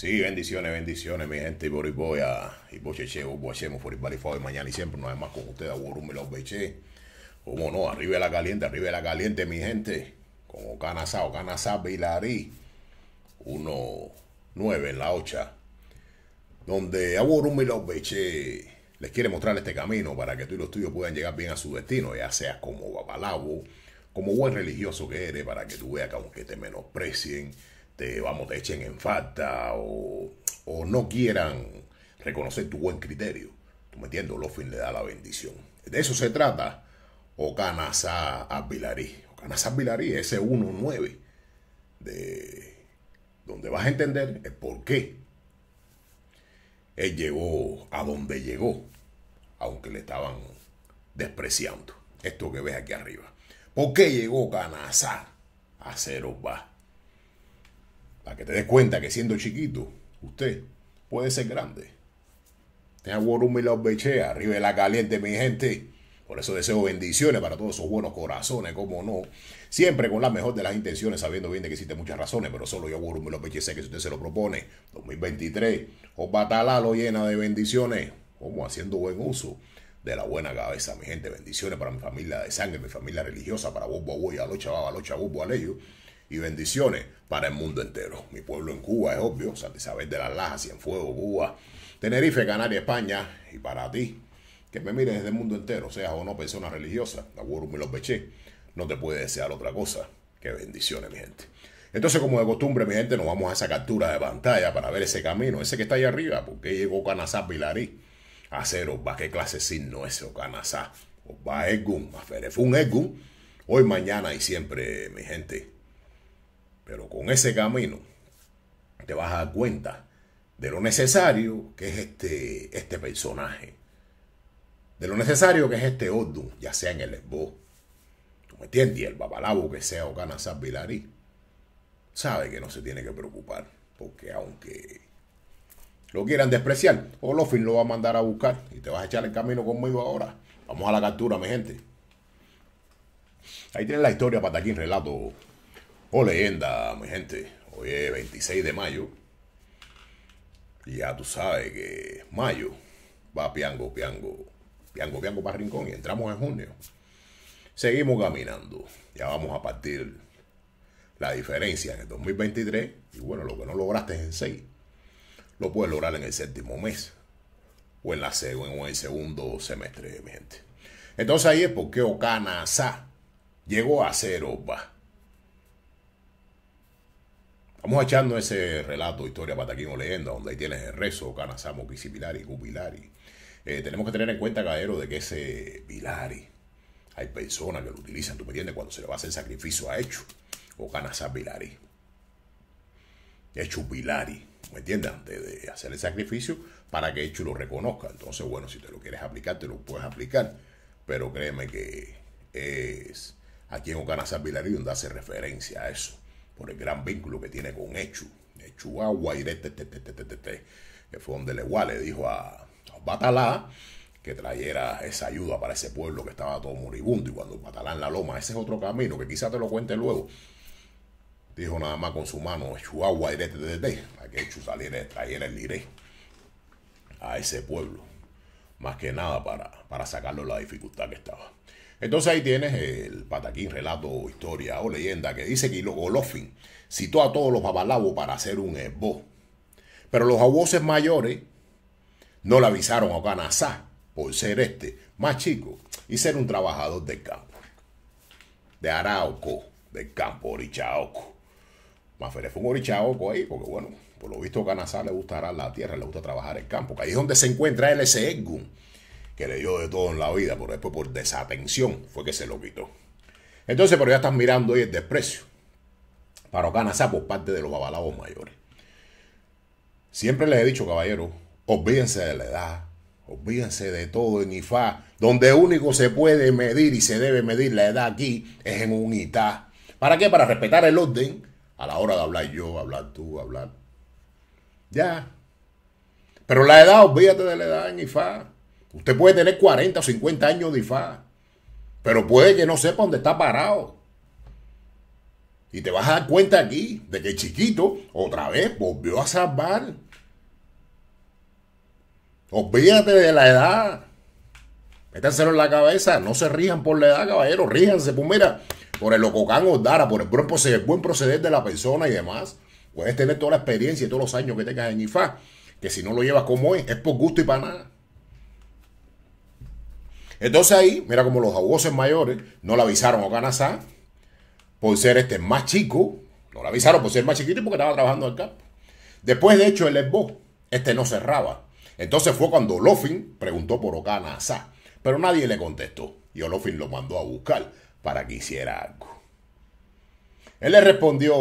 Sí, bendiciones, bendiciones, mi gente. Y por hoy Y por Cheche, por hacemos mañana y siempre, no más con ustedes, y los Beche. Como no, arriba de la caliente, arriba de la caliente, mi gente. Como canasao, canasao, Bilarí. 1-9 en la ocha. Donde y los Beche les quiere mostrar este camino para que tú y los tuyos puedan llegar bien a su destino, ya sea como babalabo, como buen religioso que eres, para que tú veas que aunque te menosprecien te, este, vamos, te echen en falta o, no quieran reconocer tu buen criterio. ¿Tú me entiendes? Olofin le da la bendición. De eso se trata Okanasa o Okanasa Abilarí ese 1-9, de donde vas a entender el por qué él llegó a donde llegó, aunque le estaban despreciando. Esto que ves aquí arriba. ¿Por qué llegó Canazá a cero va que te des cuenta que siendo chiquito, usted puede ser grande. Tenga y los Bechea, arriba de la caliente, mi gente. Por eso deseo bendiciones para todos esos buenos corazones, como no. Siempre con la mejor de las intenciones, sabiendo bien de que existen muchas razones, pero solo yo, y los sé que si usted se lo propone, 2023, O o llena de bendiciones, como haciendo buen uso de la buena cabeza, mi gente. Bendiciones para mi familia de sangre, mi familia religiosa, para vos, vos, y a los chavos, a los chavos, a ellos y bendiciones para el mundo entero. Mi pueblo en Cuba es obvio, Santa Isabel de las Lajas, Fuego Cuba, Tenerife, Canarias, España y para ti, que me mires desde el mundo entero, seas o no persona religiosa, me los Beché, no te puede desear otra cosa que bendiciones, mi gente. Entonces, como de costumbre, mi gente, nos vamos a esa captura de pantalla para ver ese camino, ese que está ahí arriba, porque llegó Canazá Pilarí a va, va qué clase signo es Canazá. Osba pues Fue Aferefun gum hoy, mañana y siempre, mi gente. Pero con ese camino te vas a dar cuenta de lo necesario que es este, este personaje. De lo necesario que es este odun ya sea en el Esbo. ¿Tú me entiendes? Y el babalabo que sea canasab Vilarí. Sabe que no se tiene que preocupar. Porque aunque lo quieran despreciar, Olofin lo va a mandar a buscar. Y te vas a echar el camino conmigo ahora. Vamos a la captura, mi gente. Ahí tienen la historia para aquí en relato. O oh, leyenda, mi gente. Hoy es 26 de mayo. Y ya tú sabes que mayo va piango, piango, piango, piango para rincón y entramos en junio. Seguimos caminando. Ya vamos a partir la diferencia en el 2023. Y bueno, lo que no lograste en 6, lo puedes lograr en el séptimo mes o en, la, o en el segundo semestre, mi gente. Entonces ahí es porque Okana Sa llegó a ser Oba Vamos echando ese relato, historia, pataquín o leyenda, donde ahí tienes el rezo, Canasamo, Kissipilari, Cupilari. Eh, tenemos que tener en cuenta, caballero, de que ese Vilari hay personas que lo utilizan, tú me entiendes, cuando se le va a hacer sacrificio a hecho, o Canasar Pilari. Hecho Pilari, ¿me entiendes? Antes de, hacer el sacrificio para que hecho lo reconozca. Entonces, bueno, si te lo quieres aplicar, te lo puedes aplicar, pero créeme que es aquí en Ocanasá Pilari donde hace referencia a eso por el gran vínculo que tiene con Echu. Echu Aguaire, que fue donde Leguá le dijo a, Batalá que trayera esa ayuda para ese pueblo que estaba todo moribundo. Y cuando Batalá en la loma, ese es otro camino que quizá te lo cuente luego. Dijo nada más con su mano, Echu Aguaire, este, este, este", para que Echu saliera, trayera el iré a ese pueblo. Más que nada para, para sacarlo de la dificultad que estaba. Entonces ahí tienes el pataquín, relato, historia o leyenda que dice que Golofin citó a todos los babalabos para hacer un esbo. Pero los aboces mayores no le avisaron a Canazá por ser este más chico y ser un trabajador del campo. De Arauco, del campo Orichaoco. Maferé fue un Orichaoco ahí, porque bueno, por lo visto Canazá le gustará la tierra, le gusta trabajar el campo, que ahí es donde se encuentra el S.E.G.U.N que le dio de todo en la vida, pero después por desatención fue que se lo quitó. Entonces, pero ya estás mirando hoy el desprecio para Ocanazá por parte de los avalados mayores. Siempre les he dicho, caballero, olvídense de la edad, olvídense de todo en IFA, donde único se puede medir y se debe medir la edad aquí es en un ¿Para qué? Para respetar el orden a la hora de hablar yo, hablar tú, hablar. Ya. Pero la edad, olvídate de la edad en IFA. Usted puede tener 40 o 50 años de IFA, pero puede que no sepa dónde está parado. Y te vas a dar cuenta aquí de que el chiquito otra vez volvió a salvar. Olvídate de la edad. Métanselo en la cabeza. No se rijan por la edad, caballero. Ríjanse, pues mira, por el lococán Dara, por el buen proceder, de la persona y demás. Puedes tener toda la experiencia y todos los años que tengas en IFA. Que si no lo llevas como es, es por gusto y para nada. Entonces ahí, mira como los aguaces mayores no le avisaron a Ocanazá por ser este más chico, no le avisaron por ser más chiquito y porque estaba trabajando al campo. Después, de hecho, el esbo, este no cerraba. Entonces fue cuando Olofin preguntó por Ocanazá, pero nadie le contestó y Olofin lo mandó a buscar para que hiciera algo. Él le respondió,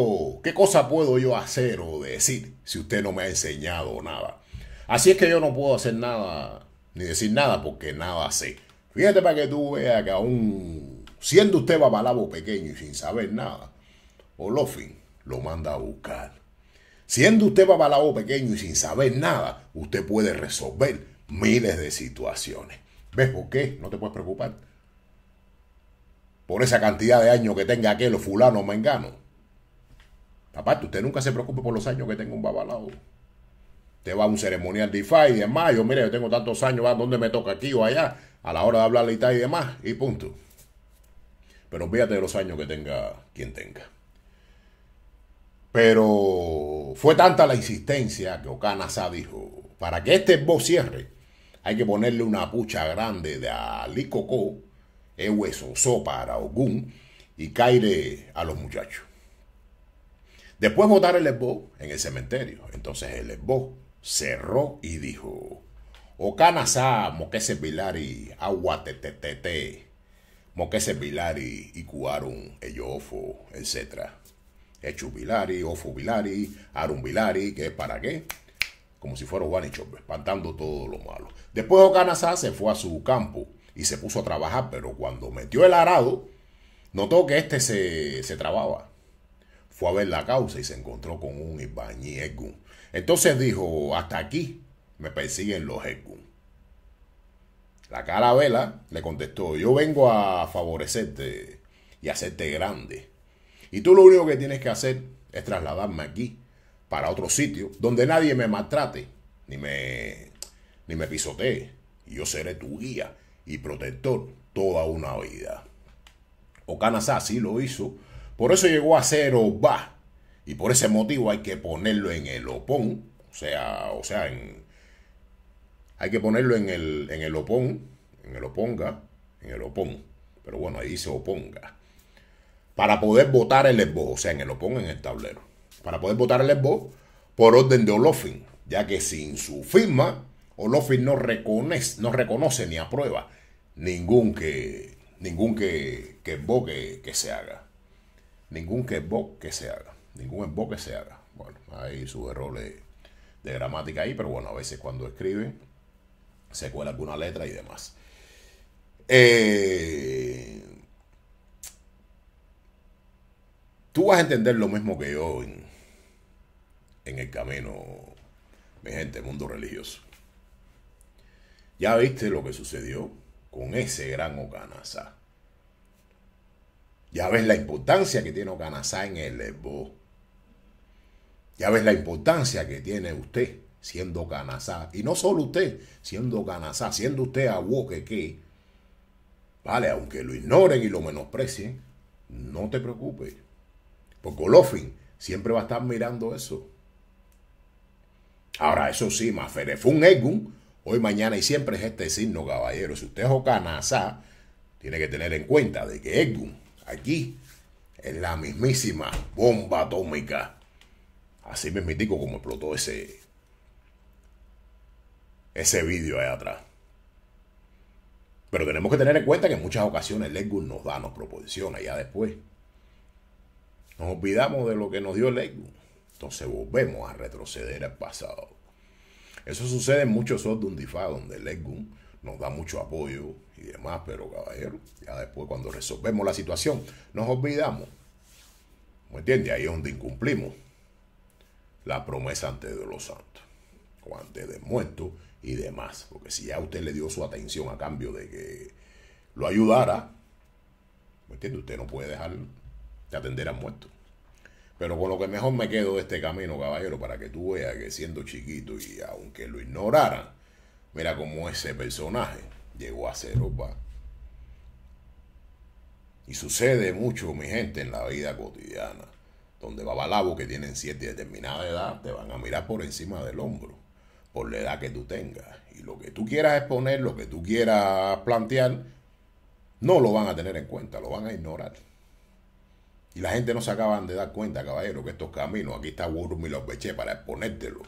¿qué cosa puedo yo hacer o decir si usted no me ha enseñado nada? Así es que yo no puedo hacer nada ni decir nada porque nada sé. Fíjate para que tú veas que aún siendo usted babalabo pequeño y sin saber nada, Olofin lo manda a buscar. Siendo usted babalabo pequeño y sin saber nada, usted puede resolver miles de situaciones. ¿Ves por qué? No te puedes preocupar. Por esa cantidad de años que tenga aquel fulano o mengano. Aparte, usted nunca se preocupe por los años que tenga un babalao. Te va a un ceremonial de IFA y de mayo, mire, yo tengo tantos años, dónde me toca aquí o allá? a la hora de hablarle y tal y demás, y punto. Pero olvídate de los años que tenga quien tenga. Pero fue tanta la insistencia que Okanasa dijo, para que este boss cierre, hay que ponerle una pucha grande de alicocó, hueso sopa para y caire a los muchachos. Después votar el esbo en el cementerio. Entonces el esbo cerró y dijo, Okanasa, Moquese Vilari, te, Moquese Vilari, Icuarum, ofo etc. Echu bilari Ofo Vilari, Arum bilari que es para qué, como si fuera Chope, espantando todo lo malo. Después Okanasa se fue a su campo y se puso a trabajar, pero cuando metió el arado, notó que este se, se trababa. Fue a ver la causa y se encontró con un Ibañi Entonces dijo, hasta aquí me persiguen los Hegun. La carabela le contestó, yo vengo a favorecerte y hacerte grande. Y tú lo único que tienes que hacer es trasladarme aquí, para otro sitio, donde nadie me maltrate, ni me, ni me pisotee. yo seré tu guía y protector toda una vida. Okanasa así lo hizo. Por eso llegó a ser Oba. Y por ese motivo hay que ponerlo en el opón, o sea, o sea, en, hay que ponerlo en el, en el opón, en el oponga, en el opón. Pero bueno, ahí dice oponga. Para poder votar el esbozo, o sea, en el opón, en el tablero. Para poder votar el esbozo por orden de Olofin, ya que sin su firma, Olofin no reconoce, no reconoce ni aprueba ningún que ningún que, que, que, se haga. Ningún que esbozo que se haga. Ningún esbozo que se haga. Bueno, hay sus errores de gramática ahí, pero bueno, a veces cuando escriben se cuela alguna letra y demás. Eh, tú vas a entender lo mismo que yo en, el camino, mi gente, mundo religioso. Ya viste lo que sucedió con ese gran Okanazá. Ya ves la importancia que tiene Okanazá en el Lesbo. Ya ves la importancia que tiene usted siendo ganasá. Y no solo usted, siendo ganasá, siendo usted aguoke que, vale, aunque lo ignoren y lo menosprecien, no te preocupes. Porque Olofin siempre va a estar mirando eso. Ahora, eso sí, Maferefun Egun, hoy, mañana y siempre es este signo, caballero. Si usted es Ocanazá. tiene que tener en cuenta de que Egun, aquí, es la mismísima bomba atómica. Así mismitico como explotó ese ese vídeo ahí atrás. Pero tenemos que tener en cuenta que en muchas ocasiones Ledwood nos da, nos proporciona, ya después. Nos olvidamos de lo que nos dio Leggo. Entonces volvemos a retroceder al pasado. Eso sucede en muchos otros. de donde Legum nos da mucho apoyo y demás, pero caballero, ya después cuando resolvemos la situación, nos olvidamos. ¿Me entiendes? Ahí es donde incumplimos la promesa Ante de los santos, o antes de muerto y demás. Porque si ya usted le dio su atención a cambio de que lo ayudara, ¿me entiende? Usted no puede dejar de atender al muerto. Pero con lo que mejor me quedo de este camino, caballero, para que tú veas que siendo chiquito y aunque lo ignoraran, mira cómo ese personaje llegó a ser opa. Y sucede mucho, mi gente, en la vida cotidiana, donde babalabos que tienen siete y determinada edad te van a mirar por encima del hombro por la edad que tú tengas. Y lo que tú quieras exponer, lo que tú quieras plantear, no lo van a tener en cuenta, lo van a ignorar. Y la gente no se acaban de dar cuenta, caballero, que estos caminos, aquí está Wurm y los Beché para exponértelo.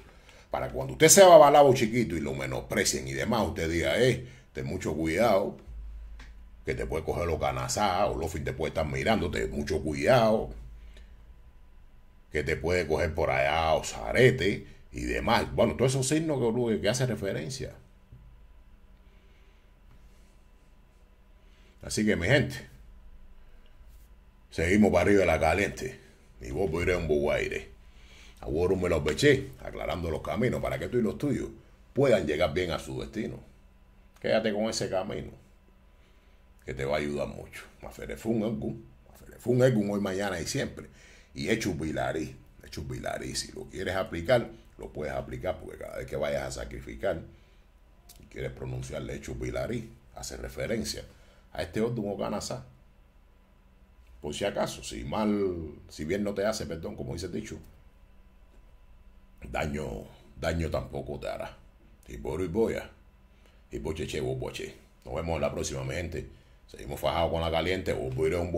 Para cuando usted se va Balabo chiquito y lo menosprecien y demás, usted diga, eh, ten mucho cuidado, que te puede coger los canazá o los fin te puede estar mirando, ten mucho cuidado, que te puede coger por allá o zarete eh, y demás. Bueno, todos esos signos que, hace referencia. Así que mi gente, seguimos para arriba de la caliente. Y vos iré un aire. A me los peché aclarando los caminos para que tú y los tuyos puedan llegar bien a su destino. Quédate con ese camino que te va a ayudar mucho. Maferefun fue un hoy, mañana y siempre. Y hecho un bilarí si lo quieres aplicar, lo puedes aplicar, porque cada vez que vayas a sacrificar y quieres pronunciarle hecho pilarí, hace referencia a este otro o Por si acaso, si mal, si bien no te hace, perdón, como dice dicho, daño, daño tampoco te hará. Y y boya, y bocheche, boche. Nos vemos la próxima, mi gente. Seguimos fajados con la caliente, un